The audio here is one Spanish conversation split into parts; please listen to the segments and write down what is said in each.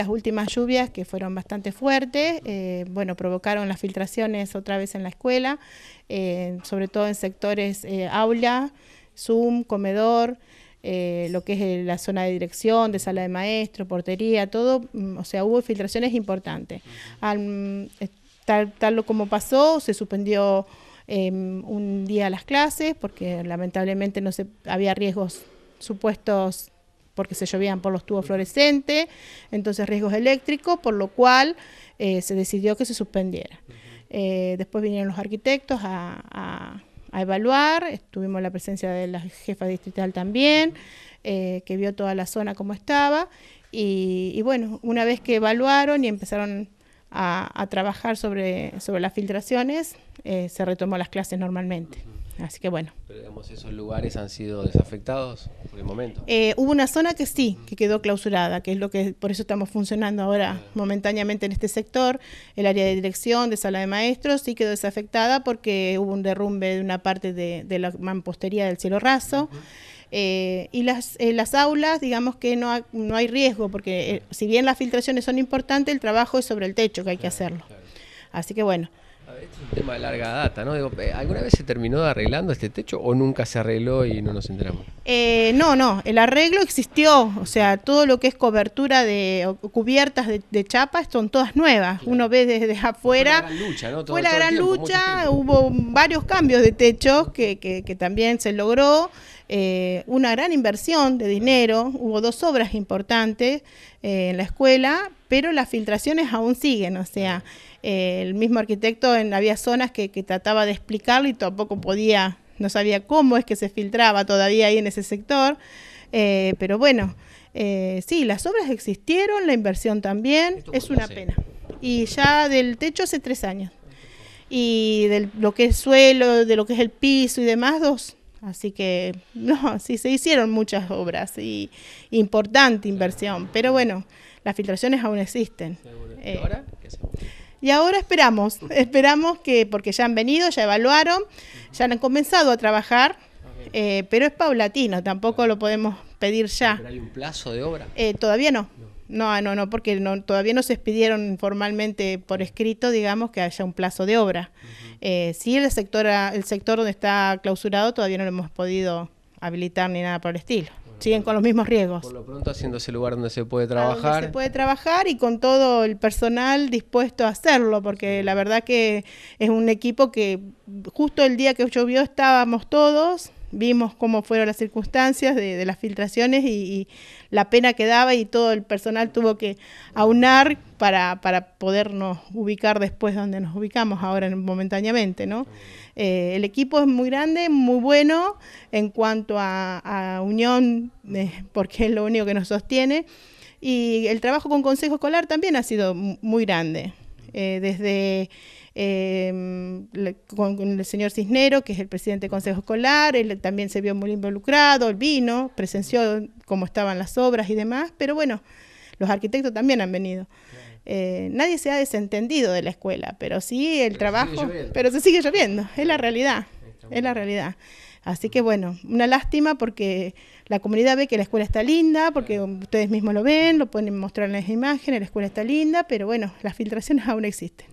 Las últimas lluvias, que fueron bastante fuertes, eh, bueno, provocaron las filtraciones otra vez en la escuela, eh, sobre todo en sectores eh, aula, Zoom, comedor, lo que es la zona de dirección, de sala de maestro, portería, todo, mm, o sea, hubo filtraciones importantes. tal, tal como pasó, se suspendió un día las clases, porque lamentablemente no se, había riesgos supuestos porque se llovían por los tubos fluorescentes, entonces riesgos eléctricos, por lo cual eh, se decidió que se suspendiera. Eh, después vinieron los arquitectos a, evaluar, tuvimos la presencia de la jefa distrital también, eh, que vio toda la zona como estaba, y, bueno, una vez que evaluaron y empezaron a, trabajar sobre las filtraciones, se retomó las clases normalmente. Así que bueno. Pero digamos, esos lugares han sido desafectados por el momento. Eh, hubo una zona que sí, que quedó clausurada, que es lo que, por eso estamos funcionando ahora momentáneamente en este sector, el área de dirección de sala de maestros, sí quedó desafectada porque hubo un derrumbe de una parte de, la mampostería del cielo raso. Eh, y las, eh, las aulas, digamos que no, no hay riesgo, porque si bien las filtraciones son importantes, el trabajo es sobre el techo que hay que hacerlo. Así que bueno, es un tema de larga data, ¿no? Eh, ¿Alguna vez se terminó arreglando este techo o nunca se arregló y no nos enteramos? Eh, no, no, el arreglo existió, o sea, todo lo que es cobertura de cubiertas de, chapas son todas nuevas, uno ve desde afuera. Fue la gran lucha, ¿no? fue la gran lucha, hubo varios cambios de techos que, también se logró. Eh, una gran inversión de dinero, hubo dos obras importantes en la escuela, pero las filtraciones aún siguen, o sea, el mismo arquitecto en, había zonas que, trataba de explicarlo y tampoco podía, no sabía cómo es que se filtraba todavía ahí en ese sector, eh, pero bueno, eh, sí, las obras existieron, la inversión también, es una pena. Y ya del techo hace tres años. Y de lo que es suelo, de lo que es el piso y demás, dos, Así que, no, sí se hicieron muchas obras y importante inversión. Pero bueno, las filtraciones aún existen. Eh, y ahora esperamos, esperamos que, porque ya han venido, ya evaluaron, ya han comenzado a trabajar, eh, pero es paulatino, tampoco lo podemos pedir ya. hay un plazo de obra? Eh, todavía no. No, no, no, porque todavía no se expidieron formalmente por escrito, digamos, que haya un plazo de obra. Eh, sí, el sector, el sector donde está clausurado todavía no lo hemos podido habilitar ni nada por el estilo. Siguen con los mismos riesgos. Por lo pronto haciéndose lugar donde se puede trabajar. se puede trabajar y con todo el personal dispuesto a hacerlo, porque la verdad que es un equipo que justo el día que llovió estábamos todos, vimos cómo fueron las circunstancias de, las filtraciones y, la pena que daba y todo el personal tuvo que aunar para, podernos ubicar después donde nos ubicamos ahora momentáneamente, ¿no? Eh, el equipo es muy grande, muy bueno en cuanto a, unión, eh, porque es lo único que nos sostiene, y el trabajo con Consejo Escolar también ha sido muy grande. Eh, desde em, con, el señor Cisnero, que es el presidente del Consejo Escolar, él también se vio muy involucrado, él vino, presenció cómo estaban las obras y demás, pero bueno, los arquitectos también han venido. Eh, nadie se ha desentendido de la escuela, pero sí el trabajo, pero se sigue lloviendo, es la realidad es la realidad. Así que bueno, una lástima porque la comunidad ve que la escuela está linda, porque ustedes mismos lo ven, lo pueden mostrar en las imágenes, la escuela está linda, pero bueno, las filtraciones aún existen.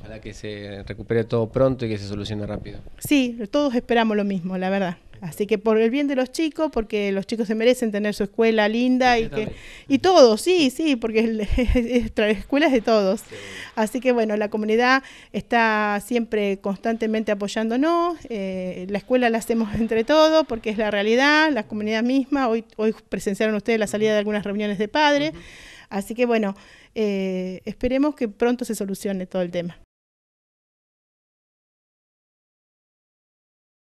Para que se recupere todo pronto y que se solucione rápido. Sí, todos esperamos lo mismo, la verdad. Así que por el bien de los chicos, porque los chicos se merecen tener su escuela linda y, que, y todos, sí, sí, porque es, la escuela es de todos. Así que bueno, la comunidad está siempre constantemente apoyándonos, eh, la escuela la hacemos entre todos, porque es la realidad, la comunidad misma, hoy, hoy presenciaron ustedes la salida de algunas reuniones de padres, así que bueno, eh, esperemos que pronto se solucione todo el tema.